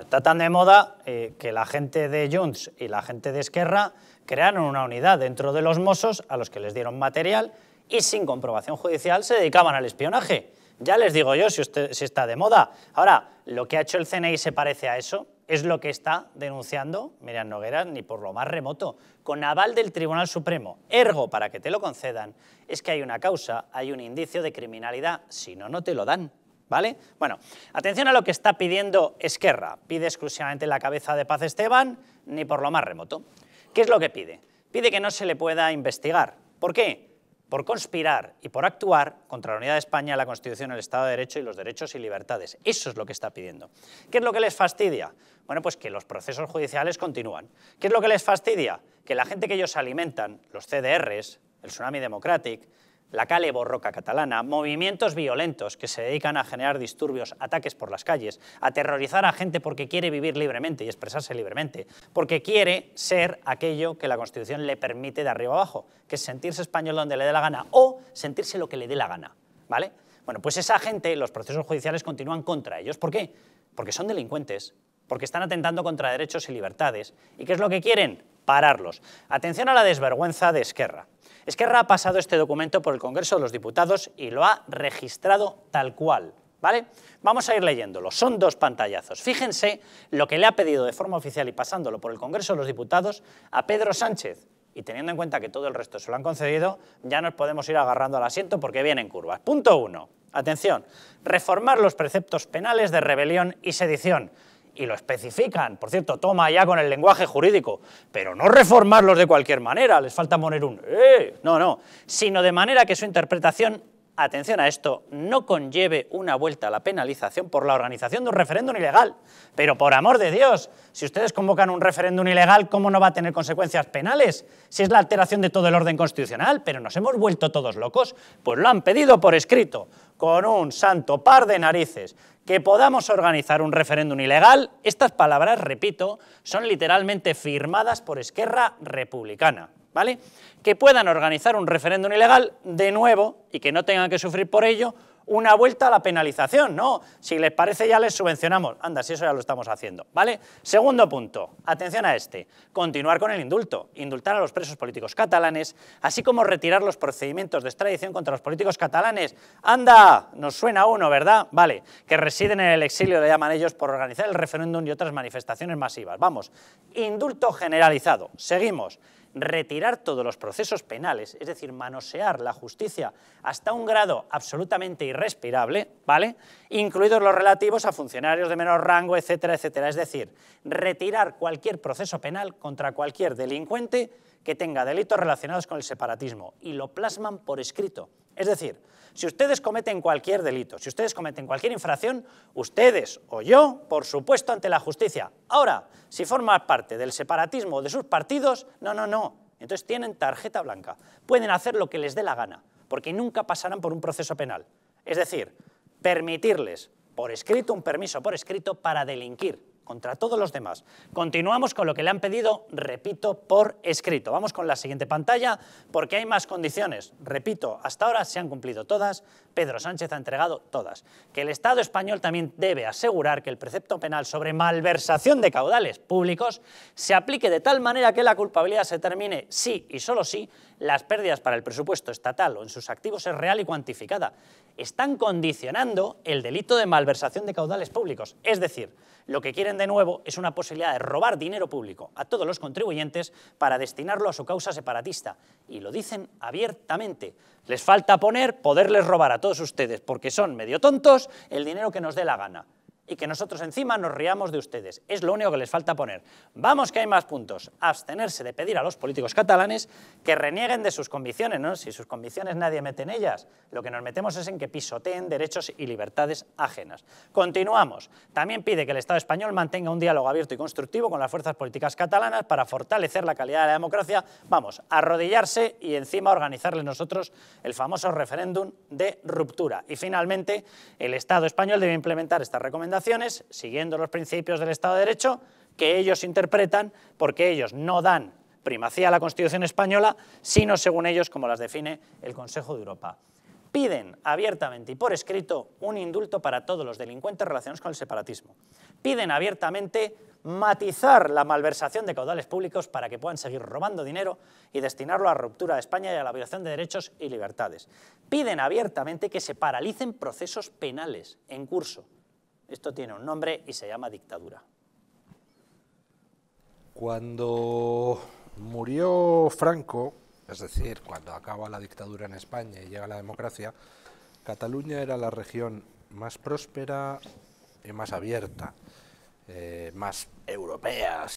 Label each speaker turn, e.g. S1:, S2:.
S1: está tan de moda eh, que la gente de Junts y la gente de Esquerra crearon una unidad dentro de los Mossos a los que les dieron material y sin comprobación judicial se dedicaban al espionaje. Ya les digo yo si, está de moda. Ahora, lo que ha hecho el CNI se parece a eso, es lo que está denunciando Miriam Noguera ni por lo más remoto, con aval del Tribunal Supremo. Ergo, para que te lo concedan, es que hay una causa, hay un indicio de criminalidad, si no, no te lo dan. Bueno, atención a lo que está pidiendo Esquerra. Pide exclusivamente la cabeza de Paz Esteban, ni por lo más remoto. ¿Qué es lo que pide? Pide que no se le pueda investigar. ¿Por qué? Por conspirar y por actuar contra la unidad de España, la Constitución, el Estado de Derecho y los derechos y libertades. Eso es lo que está pidiendo. ¿Qué es lo que les fastidia? Bueno, pues que los procesos judiciales continúan. ¿Qué es lo que les fastidia? Que la gente que ellos alimentan, los CDRs, el Tsunami Democratic, la calle borroca catalana, movimientos violentos que se dedican a generar disturbios, ataques por las calles, aterrorizar a gente porque quiere vivir libremente y expresarse libremente, porque quiere ser aquello que la Constitución le permite de arriba abajo, que es sentirse español donde le dé la gana o sentirse lo que le dé la gana, ¿vale? Bueno, pues esa gente, los procesos judiciales continúan contra ellos. ¿Por qué? Porque son delincuentes, porque están atentando contra derechos y libertades. ¿Y qué es lo que quieren? Pararlos. Atención a la desvergüenza de Esquerra. Esquerra ha pasado este documento por el Congreso de los Diputados y lo ha registrado tal cual. ¿Vale? Vamos a ir leyéndolo. Son dos pantallazos. Fíjense lo que le ha pedido de forma oficial y pasándolo por el Congreso de los Diputados a Pedro Sánchez. Y teniendo en cuenta que todo el resto se lo han concedido, ya nos podemos ir agarrando al asiento porque vienen curvas. Punto uno. Atención. Reformar los preceptos penales de rebelión y sedición y lo especifican. Por cierto, toma ya con el lenguaje jurídico, pero no reformarlos de cualquier manera, les falta poner un eh", no, no, sino de manera que su interpretación, atención a esto, no conlleve una vuelta a la penalización por la organización de un referéndum ilegal. Pero por amor de Dios, si ustedes convocan un referéndum ilegal, ¿cómo no va a tener consecuencias penales? Si es la alteración de todo el orden constitucional, pero nos hemos vuelto todos locos, pues lo han pedido por escrito con un santo par de narices que podamos organizar un referéndum ilegal, estas palabras, repito, son literalmente firmadas por Esquerra Republicana. ¿Vale? Que puedan organizar un referéndum ilegal de nuevo y que no tengan que sufrir por ello una vuelta a la penalización, no, si les parece ya les subvencionamos, anda, si eso ya lo estamos haciendo, ¿vale? Segundo punto, atención a este, continuar con el indulto, indultar a los presos políticos catalanes, así como retirar los procedimientos de extradición contra los políticos catalanes, anda, nos suena uno, ¿verdad? Vale, que residen en el exilio, le llaman ellos, por organizar el referéndum y otras manifestaciones masivas, vamos, indulto generalizado, seguimos, retirar todos los procesos penales, es decir, manosear la justicia hasta un grado absolutamente irrespirable, ¿vale? Incluidos los relativos a funcionarios de menor rango, etcétera, etcétera. Es decir, retirar cualquier proceso penal contra cualquier delincuente que tenga delitos relacionados con el separatismo y lo plasman por escrito es decir, si ustedes cometen cualquier delito, si ustedes cometen cualquier infracción, ustedes o yo, por supuesto, ante la justicia. Ahora, si forman parte del separatismo de sus partidos, no, no, no. Entonces tienen tarjeta blanca. Pueden hacer lo que les dé la gana, porque nunca pasarán por un proceso penal. Es decir, permitirles por escrito un permiso por escrito para delinquir contra todos los demás. Continuamos con lo que le han pedido, repito, por escrito. Vamos con la siguiente pantalla porque hay más condiciones. Repito, hasta ahora se han cumplido todas, Pedro Sánchez ha entregado todas. Que el Estado español también debe asegurar que el precepto penal sobre malversación de caudales públicos se aplique de tal manera que la culpabilidad se termine sí y solo sí las pérdidas para el presupuesto estatal o en sus activos es real y cuantificada. Están condicionando el delito de malversación de caudales públicos. Es decir, lo que quieren de nuevo es una posibilidad de robar dinero público a todos los contribuyentes para destinarlo a su causa separatista. Y lo dicen abiertamente. Les falta poner poderles robar a todos ustedes, porque son medio tontos, el dinero que nos dé la gana y que nosotros encima nos riamos de ustedes. Es lo único que les falta poner. Vamos que hay más puntos. Abstenerse de pedir a los políticos catalanes que renieguen de sus convicciones, Si sus convicciones nadie mete en ellas, lo que nos metemos es en que pisoteen derechos y libertades ajenas. Continuamos. También pide que el Estado español mantenga un diálogo abierto y constructivo con las fuerzas políticas catalanas para fortalecer la calidad de la democracia. Vamos, arrodillarse y encima organizarle nosotros el famoso referéndum de ruptura. Y finalmente, el Estado español debe implementar esta recomendación siguiendo los principios del Estado de Derecho, que ellos interpretan porque ellos no dan primacía a la Constitución española, sino según ellos como las define el Consejo de Europa. Piden abiertamente y por escrito un indulto para todos los delincuentes relacionados con el separatismo. Piden abiertamente matizar la malversación de caudales públicos para que puedan seguir robando dinero y destinarlo a la ruptura de España y a la violación de derechos y libertades. Piden abiertamente que se paralicen procesos penales en curso esto tiene un nombre y se llama dictadura. Cuando murió Franco, es decir, cuando acaba la dictadura en España y llega la democracia, Cataluña era la región más próspera y más abierta, eh, más europea,